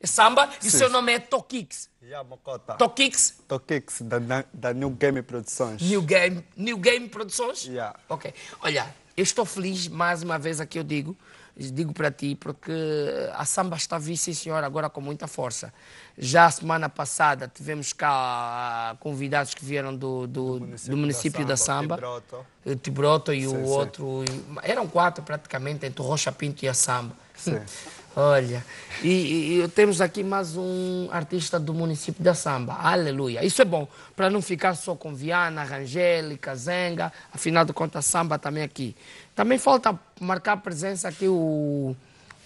É samba e Sim. seu nome é Tokix. Yamokota. Tokix? Tokix, da, da New Game Produções. New Game, New Game Produções? Yeah. Ok. Olha, eu estou feliz, mais uma vez aqui eu digo, digo para ti, porque a samba está vindo, sim senhora agora com muita força. Já a semana passada tivemos cá ah, convidados que vieram do, do, do município, do da, Samba, Samba Tibroto. Tibroto eh, e sim, o outro, eram quatro praticamente, entre o Rocha Pinto e a Samba. Sim. Olha, e, e, temos aqui mais um artista do município da Samba. Aleluia. Isso é bom, para não ficar só com Viana, Rangélica, Zenga, afinal de contas, Samba também aqui. Também falta marcar a presença aqui o,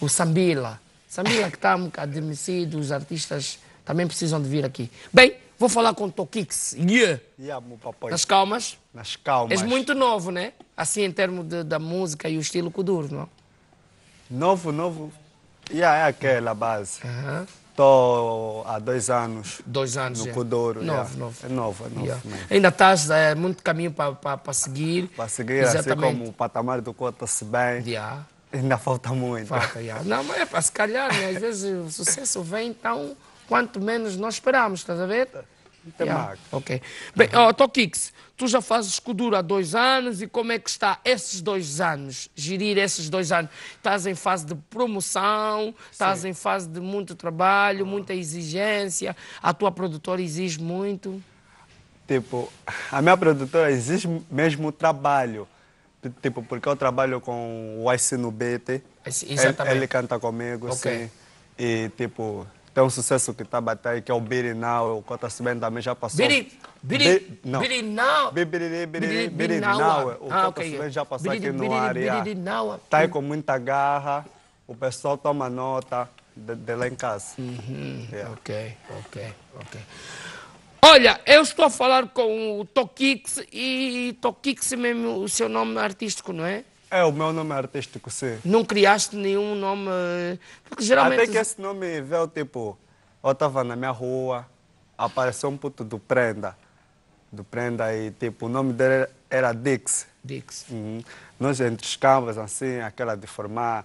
o Sambila. Sambila que está um adormecido. os artistas também precisam de vir aqui. Bem, vou falar com o Tokix. Yeah. yeah Nas calmas? Nas calmas. És muito novo, né? Assim, em termos de, da música e o estilo Kuduro, não? Novo, novo Yeah, é aquela base. Estou há dois anos. Dois anos. No é. Novo, novo. É novo, é novo. Yeah. Ainda estás é, muito caminho para seguir. Para seguir, assim Exatamente. assim como o patamar do Cota-se bem. Yeah. Ainda falta muito. Falta, yeah. Não, mas é para se calhar, né? às vezes o sucesso vem então. quanto menos nós esperamos, estás a ver? Muito yeah, ok. Bem, ó, oh, tu já fazes Kuduro há dois anos e como é que está esses dois anos, gerir esses dois anos? Estás em fase de promoção, estás em fase de muito trabalho, ah. muita exigência, a tua produtora exige muito? Tipo, a minha produtora exige mesmo trabalho. Tipo, porque eu trabalho com o Ice no BT. Ele, ele, canta comigo, okay. sim. E, tipo, tem um sucesso que está batendo, que é o Birinal, o Cota Cimento também já passou. Biri, biri, não. Birinal. Birinal. Biri, é. O ah, Cota okay. Cimento já passou aqui no área. Está aí com muita garra, o pessoal toma nota de, de lá em casa. Uhum. Yeah. É. Ok, ok, ok. Olha, eu estou a falar com o Tokix e Tokix mesmo o seu nome artístico, não é? É, o meu nome é artístico, sim. Não criaste nenhum nome. Porque geralmente. Até que esse nome veio tipo. Eu estava na minha rua, apareceu um puto do Prenda. Do Prenda e tipo, o nome dele era Dix. Dix. Uhum. Nós entre escambas, assim, aquela de formar,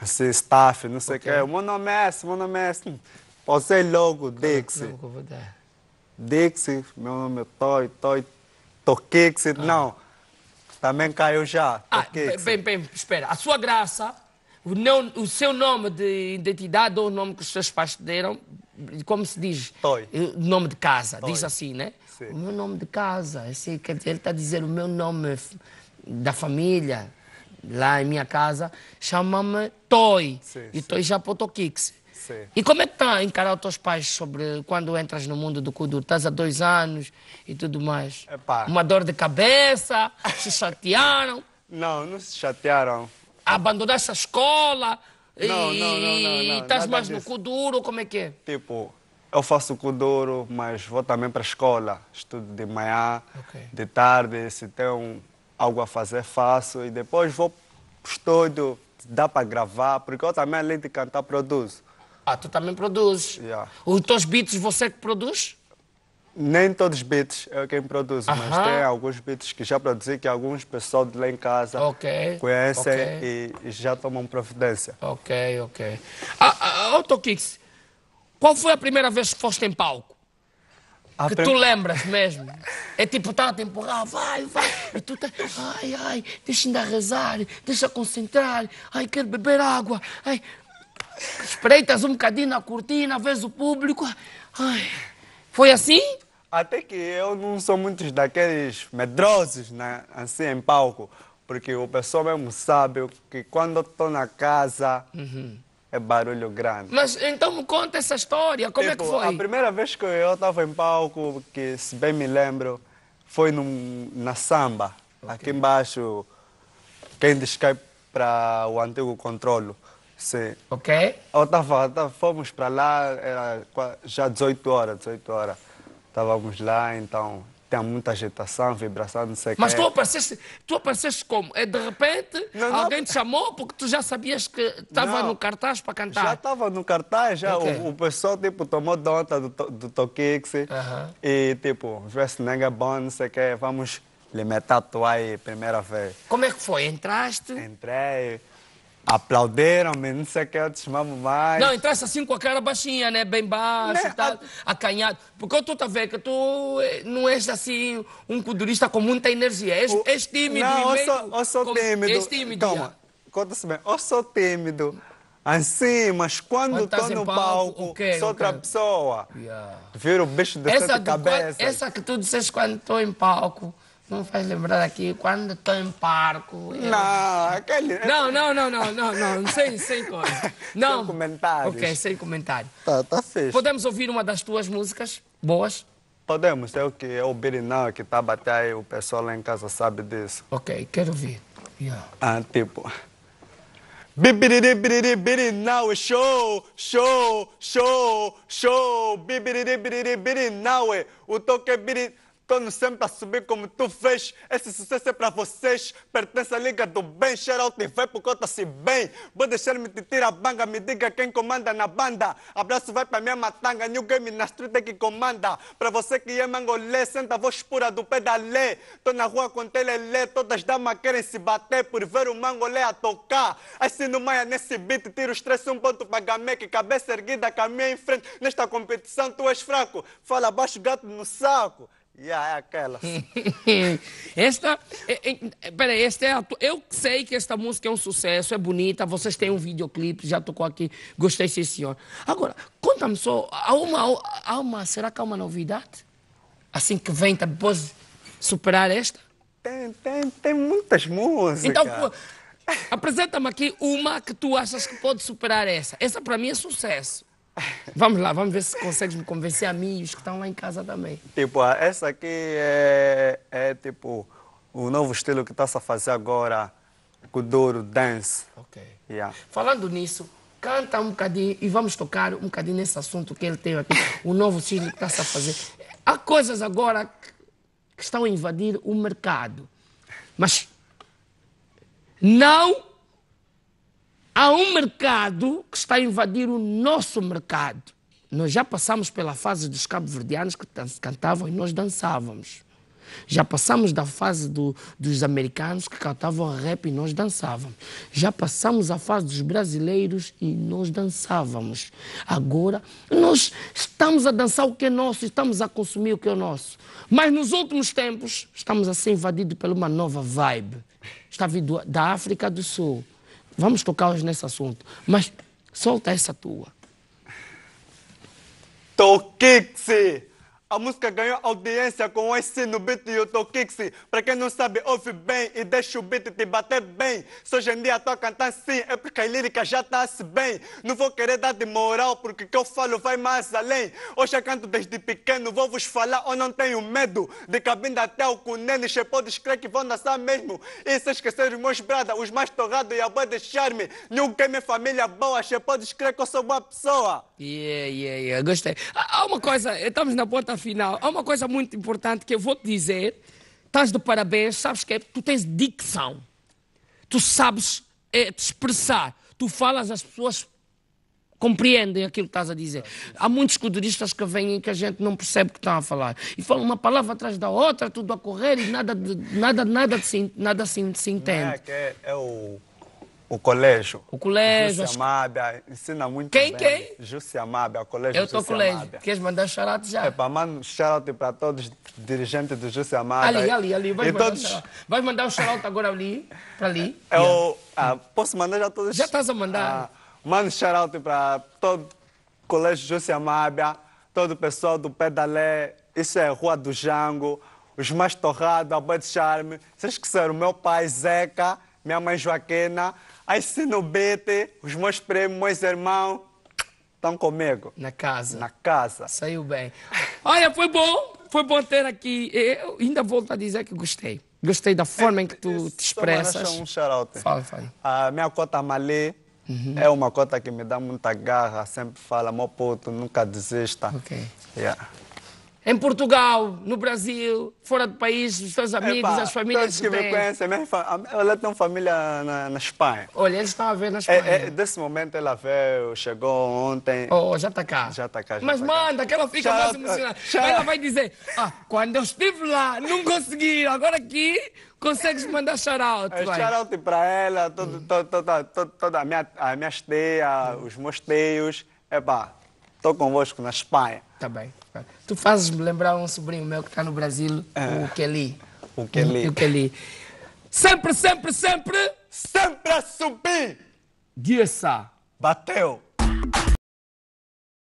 assim, staff, não sei o okay. quê. O meu nome é esse, meu nome é esse. Hum, Posei logo, é Dix. Dix meu nome é Toy, Toy, Toquix, ah. não. Também caiu já. Ah, bem, bem, espera. A sua graça, o, não, o seu nome de identidade ou o nome que os seus pais te deram, como se diz? Toi. Eh, nome de casa, diz assim, né? Sim. O meu nome de casa, quer dizer, ele está a dizer o meu nome da família, lá em minha casa, chama-me Toy. Sim, e sim. Toy já Potokix. Sim. E como é que está a encarar os teus pais sobre quando entras no mundo do Kudu? Estás há dois anos e tudo mais. Epá. Uma dor de cabeça, se chatearam. Não, não se chatearam. Abandonaste a escola não, e, não, não, não, estás mais disso. no Kuduro, como é que é? Tipo, eu faço Kuduro, mas vou também para a escola. Estudo de manhã, okay. de tarde, se tem um, algo a fazer, faço. E depois vou para o estúdio, dá para gravar, porque eu também, além de cantar, produzo. Ah, tu também produzes. Yeah. Os teus beats você que produz? Nem todos os beats eu é quem produzo, uh -huh. mas tem alguns beats que já produzi que alguns pessoal de lá em casa okay. conhecem okay. E, e, já tomam providência. Ok, ok. Ah, ah, Autokicks, qual foi a primeira vez que foste em palco? A que prim... tu lembras mesmo. É tipo, estar a te empurrar, vai, vai. E tu tá, ai, ai, deixa ainda rezar, deixa concentrar, ai, quero beber água, ai. Espreitas um bocadinho na cortina, vês o público. Ai, foi assim? Até que eu não sou muito daqueles medrosos, né? Assim, em palco. Porque o pessoal mesmo sabe que quando eu estou na casa. Uhum. É barulho grande. Mas então me conta essa história, como tipo, é que tipo, foi? A primeira vez que eu estava em palco, que se bem me lembro, foi num, na samba, okay. aqui embaixo, quem descai para o antigo controlo. Sim. Ok? Eu fomos para lá, era já 18 horas, 18 horas. Estávamos lá, então tinha muita agitação, vibração, não sei o que. Mas tu apareceste, tu apareceste como? É de repente, não, alguém te chamou porque tu já sabias que estava no cartaz para cantar? Já estava no cartaz, já. Okay. O, o, pessoal, tipo, tomou nota do, do Tokix uh -huh. e, tipo, verse nega bom, não sei o que, vamos lhe meter a tua aí, primeira vez. Como é que foi? Entraste? Entrei Aplaudiram, não sei o que, eu te chamamos mais. Não, entraste assim com a cara baixinha, né? Bem baixo, né? Tal, acanhado. Porque eu tô a tá ver que tu eh, não és assim um culturista com muita energia. És, o... és tímido. Não, eu sou, eu sou tímido. És tímido. Calma, conta-se bem. Eu sou tímido. Assim, mas quando estou no palco, palco okay, sou okay. outra pessoa. Yeah. Viro o bicho de essa sete cabeças. Essa que tu disseste quando estou em palco não faz lembrar aqui quando estou em parco. Eu... Não, aquele... não, não, não, não, não, não, sem, sem coisa. Não. sem comentários. Ok, sem comentário. Tá, tá fixe. Podemos ouvir uma das tuas músicas boas? Podemos, é o que é o Birinão que tá batendo aí, o pessoal lá em casa sabe disso. Ok, quero ouvir. Yeah. Ah, tipo. Bibiriri biriri show, show, show, show. Bibiriri biriri O toque é Estão sempre a subir como tu fez. Esse sucesso é para vocês. Pertence à Liga do Bem. Share out TV por conta-se bem. Vou deixar me tirar a banga. Me diga quem comanda na banda. Abraço vai para minha matanga. New Game na street é que comanda. Para você que é mangolê, senta a voz pura do pedalê. Tô na rua com telelê. Todas damas querem se bater por ver o mangolê a tocar. Assim no maia nesse beat. Tiro o stress um ponto para gamé. Que cabeça erguida caminha em frente. Nesta competição tu és fraco. Fala baixo gato no saco. E é aquela. esta, espera eh, eh, esta é a, eu sei que esta música é um sucesso, é bonita, vocês têm um videoclipe, já tocou aqui, gostei senhor. Agora, conta-me só, há uma, há uma, será que há uma novidade? Assim que vem, depois superar esta? Tem, tem, tem muitas músicas. Então, apresenta-me aqui uma que tu achas que pode superar essa. Essa para mim é sucesso. Vamos lá, vamos ver se consegues me convencer a mim e os que estão lá em casa também. Tipo, ah, essa aqui é, é tipo o novo estilo que está-se a fazer agora, o Douro Dance. Ok. Yeah. Falando nisso, canta um bocadinho e vamos tocar um bocadinho nesse assunto que ele tem aqui, o novo estilo que está-se a fazer. Há coisas agora que estão a invadir o mercado, mas não Há um mercado que está a invadir o nosso mercado. Nós já passamos pela fase dos cabo-verdianos que cantavam e nós dançávamos. Já passamos da fase do, dos americanos que cantavam rap e nós dançávamos. Já passamos a fase dos brasileiros e nós dançávamos. Agora, nós estamos a dançar o que é nosso, estamos a consumir o que é nosso. Mas nos últimos tempos, estamos a ser invadidos por uma nova vibe. Está vindo da África do Sul, Vamos tocar hoje nesse assunto. Mas solta essa tua. se a música ganhou audiência com S no beat e o Tokixi. Pra quem não sabe, ouve bem e deixa o beat te bater bem. Se hoje em dia tô a cantar sim, é porque a lírica já tá-se bem. Não vou querer dar de moral, porque o que eu falo vai mais além. Hoje eu canto desde pequeno, vou vos falar, eu não tenho medo. De cabinda até o cunene, che pode crer que vão dançar mesmo. E se esquecer os meus brada, os mais torrados e a boa de charme. Ninguém minha família boa, che pode crer que eu sou uma pessoa. Yeah, yeah, yeah. Gostei. Há uma coisa, estamos na ponta final. Há uma coisa muito importante que eu vou te dizer. Estás de parabéns, sabes que é? Tu tens dicção. Tu sabes é, te expressar. Tu falas, as pessoas compreendem aquilo que estás a dizer. Há muitos escuderistas que vêm que a gente não percebe o que estão a falar. E falam uma palavra atrás da outra, tudo a correr e nada, nada, nada, se, nada se, se é entende. é, que é, é o o colégio. O colégio. Júcia Mábia, ensina muito quem, bem. Quem, quem? Júcia Mábia, colégio Eu estou colégio. Mábia. Queres mandar shout já? É, para mandar charuto para todos os dirigentes do Júcia Mábia. Ali, ali, ali. Vai mandar todos... um mandar um shout agora ali, para ali. Eu é yeah. ah, posso mandar já todos? Já estás a mandar. Ah, mando shout para todo o colégio Júcia Mábia, todo o pessoal do Pedalé, isso é Rua do Jango, os mais torrados, a Boa de Charme, vocês que o meu pai, Zeca, minha mãe Joaquina, as Sinobete, os meus primos, meus irmãos, estão comigo. Na casa. Na casa. Saiu bem. Olha, foi bom, foi bom ter aqui. Eu ainda volto a dizer que gostei. Gostei da forma em que tu te expressas. Só um shout Fala, fala. A minha cota Malê uhum. é uma cota que me dá muita garra, sempre fala, meu puto, nunca desista. Ok. Yeah em Portugal, no Brasil, fora do país, os teus amigos, Epa, as famílias que, que me conhecem, ela tem uma família na, na Espanha. Olha, eles estão a ver na é, Espanha. É, é, desse momento ela veio, chegou ontem. Oh, já está cá. Já está cá. Já Mas tá manda, cá. que ela fica mais tá- emocionada. Ela vai dizer, ah, quando eu estive lá, não consegui, agora aqui... Consegues mandar shout-out? É, shout-out para ela, toda a minha, a minha esteia, os meus teios. pá, estou convosco na Espanha. Está tá bem. Tu fazes-me lembrar um sobrinho meu que está no Brasil, é. o Kelly. O Kelly. O Kelly. Sempre, sempre, sempre. Sempre a subir. Guia Bateu.